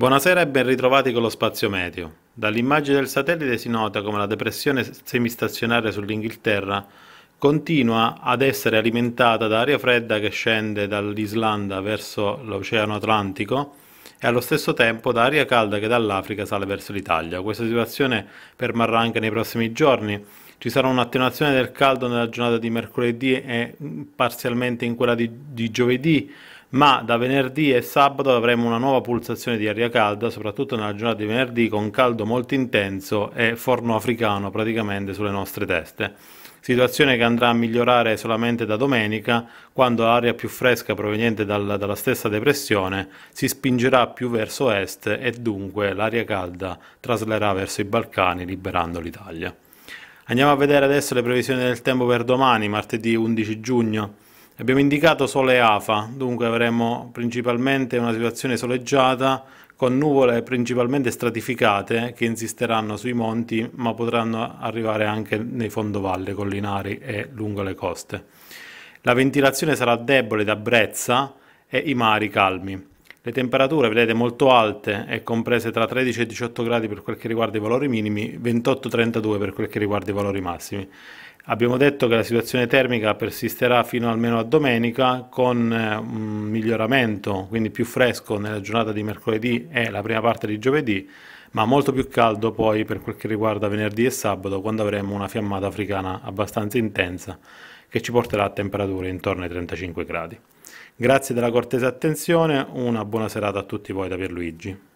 Buonasera e ben ritrovati con lo spazio meteo. Dall'immagine del satellite si nota come la depressione semistazionaria sull'Inghilterra continua ad essere alimentata da aria fredda che scende dall'Islanda verso l'Oceano Atlantico e allo stesso tempo da aria calda che dall'Africa sale verso l'Italia. Questa situazione permarrà anche nei prossimi giorni. Ci sarà un'attenuazione del caldo nella giornata di mercoledì e mm, parzialmente in quella di, di giovedì ma da venerdì e sabato avremo una nuova pulsazione di aria calda, soprattutto nella giornata di venerdì con caldo molto intenso e forno africano praticamente sulle nostre teste. Situazione che andrà a migliorare solamente da domenica, quando l'aria più fresca proveniente dal, dalla stessa depressione si spingerà più verso est e dunque l'aria calda traslerà verso i Balcani, liberando l'Italia. Andiamo a vedere adesso le previsioni del tempo per domani, martedì 11 giugno. Abbiamo indicato sole AFA, dunque avremo principalmente una situazione soleggiata con nuvole principalmente stratificate che insisteranno sui monti ma potranno arrivare anche nei fondovalle collinari e lungo le coste. La ventilazione sarà debole da brezza e i mari calmi. Le temperature, vedete, molto alte e comprese tra 13 e 18 gradi per quel che riguarda i valori minimi, 28-32 per quel che riguarda i valori massimi. Abbiamo detto che la situazione termica persisterà fino almeno a domenica con eh, un miglioramento, quindi più fresco nella giornata di mercoledì e la prima parte di giovedì, ma molto più caldo poi per quel che riguarda venerdì e sabato quando avremo una fiammata africana abbastanza intensa che ci porterà a temperature intorno ai 35 gradi. Grazie della cortesa attenzione, una buona serata a tutti voi da Pierluigi.